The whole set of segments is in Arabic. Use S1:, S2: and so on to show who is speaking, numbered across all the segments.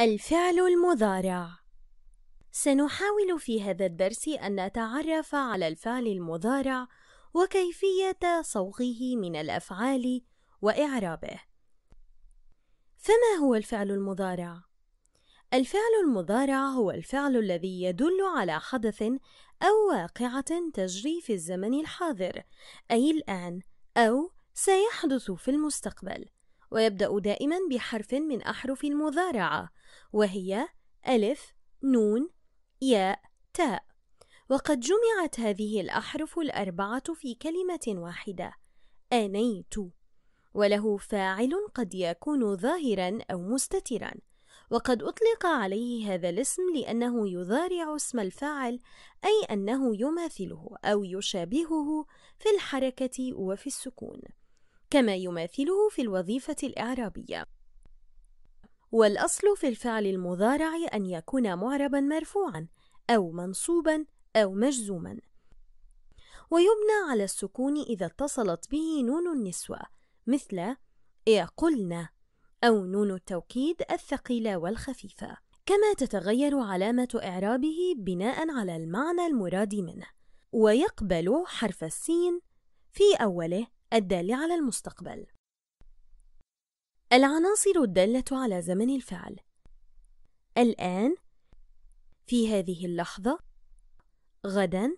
S1: الفعل المضارع سنحاول في هذا الدرس أن نتعرف على الفعل المضارع وكيفية صوغه من الأفعال وإعرابه فما هو الفعل المضارع؟ الفعل المضارع هو الفعل الذي يدل على حدث أو واقعة تجري في الزمن الحاضر أي الآن أو سيحدث في المستقبل ويبدأ دائما بحرف من أحرف المضارعة وهي ألف نون ياء تاء وقد جمعت هذه الأحرف الأربعة في كلمة واحدة آنيت وله فاعل قد يكون ظاهرا أو مستترا وقد أطلق عليه هذا الاسم لأنه يضارع اسم الفاعل أي أنه يماثله أو يشابهه في الحركة وفي السكون كما يماثله في الوظيفة الإعرابية والأصل في الفعل المضارع أن يكون معربا مرفوعا أو منصوبا أو مجزوما ويبنى على السكون إذا اتصلت به نون النسوة مثل اعقلن أو نون التوكيد الثقيلة والخفيفة كما تتغير علامة إعرابه بناء على المعنى المراد منه ويقبل حرف السين في أوله الدال على المستقبل العناصر الدالة على زمن الفعل الآن في هذه اللحظة غدا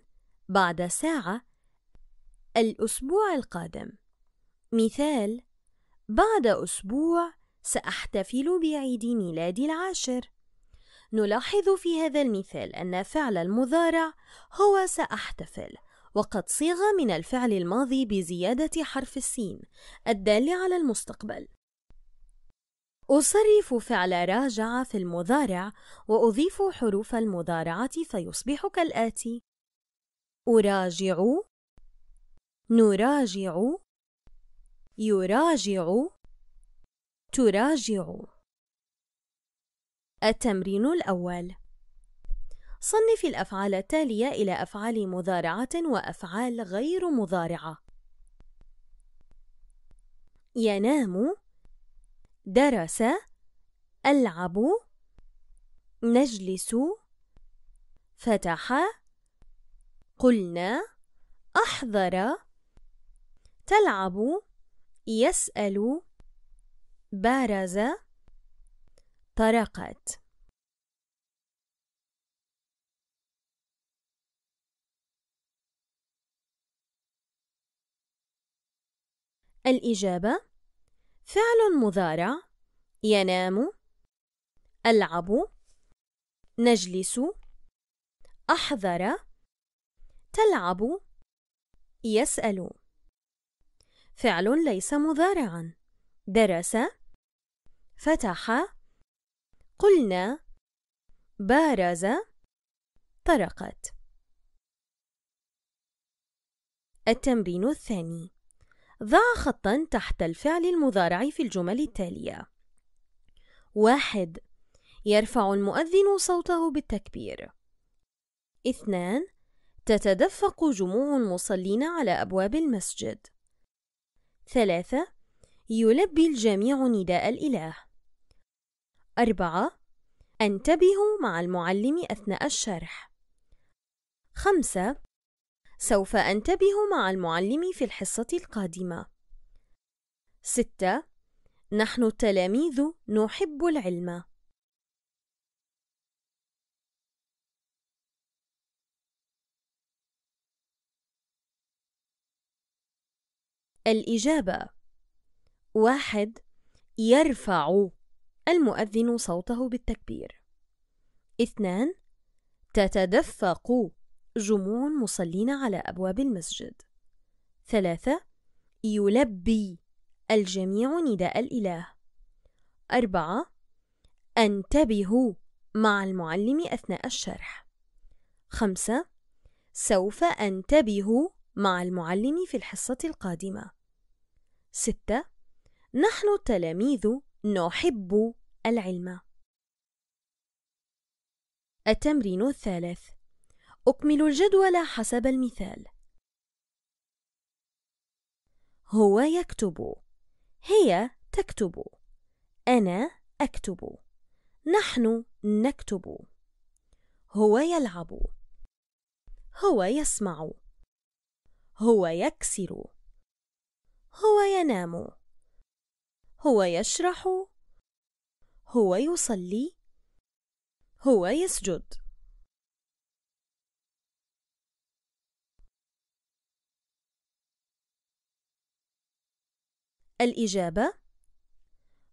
S1: بعد ساعة الأسبوع القادم مثال بعد أسبوع سأحتفل بعيد ميلادي العاشر نلاحظ في هذا المثال أن فعل المضارع هو سأحتفل وقد صيغ من الفعل الماضي بزيادة حرف السين الدال على المستقبل أصرف فعل راجع في المضارع وأضيف حروف المضارعة فيصبح كالآتي أراجع نراجع يراجع تراجع التمرين الأول صنف الأفعال التالية إلى أفعال مضارعة وأفعال غير مضارعة ينام درس ألعب نجلس فتح قلنا أحضر تلعب يسأل بارز طرقت الإجابة فعل مضارع ينام ألعب نجلس أحضر تلعب يسأل فعل ليس مضارعا درس فتح قلنا بارز طرقت التمرين الثاني ضع خطا تحت الفعل المضارع في الجمل التالية واحد يرفع المؤذن صوته بالتكبير اثنان تتدفق جموع المصلين على أبواب المسجد ثلاثة يلبي الجميع نداء الإله أربعة انتبهوا مع المعلم أثناء الشرح خمسة سوف أنتبه مع المعلم في الحصة القادمة. 6. نحن التلاميذ نحب العلم. الإجابة واحد يرفع المؤذن صوته بالتكبير اثنان تتدفق جموع مصلين على أبواب المسجد ثلاثة يلبي الجميع نداء الإله أربعة انتبهوا مع المعلم أثناء الشرح خمسة سوف أنتبه مع المعلم في الحصة القادمة ستة نحن التلاميذ نحب العلم التمرين الثالث أكمل الجدول حسب المثال هو يكتب هي تكتب أنا أكتب نحن نكتب هو يلعب هو يسمع هو يكسر هو ينام هو يشرح هو يصلي هو يسجد الإجابة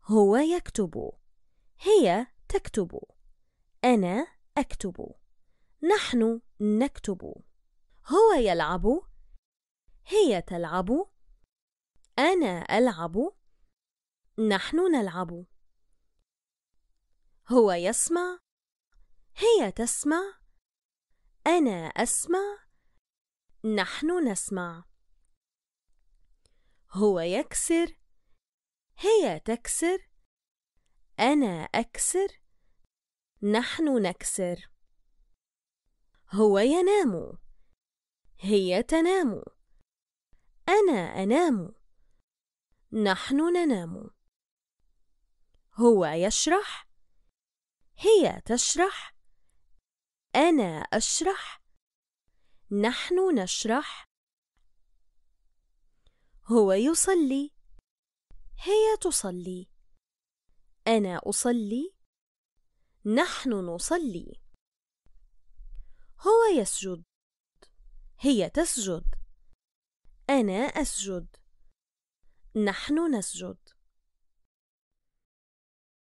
S1: هو يكتب هي تكتب أنا أكتب نحن نكتب هو يلعب هي تلعب أنا ألعب نحن نلعب هو يسمع هي تسمع أنا أسمع نحن نسمع هو يكسر هي تكسر أنا أكسر نحن نكسر هو ينام هي تنام أنا أنام نحن ننام هو يشرح هي تشرح أنا أشرح نحن نشرح هو يصلي هي تصلي أنا أصلي نحن نصلي هو يسجد هي تسجد أنا أسجد نحن نسجد